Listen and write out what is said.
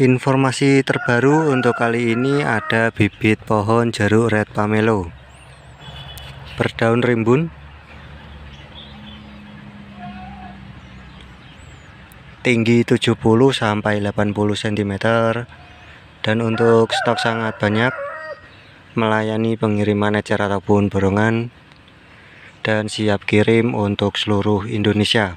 Informasi terbaru untuk kali ini ada bibit pohon jeruk red pamelo berdaun rimbun tinggi 70 sampai 80 cm dan untuk stok sangat banyak melayani pengiriman ecer ataupun borongan dan siap kirim untuk seluruh Indonesia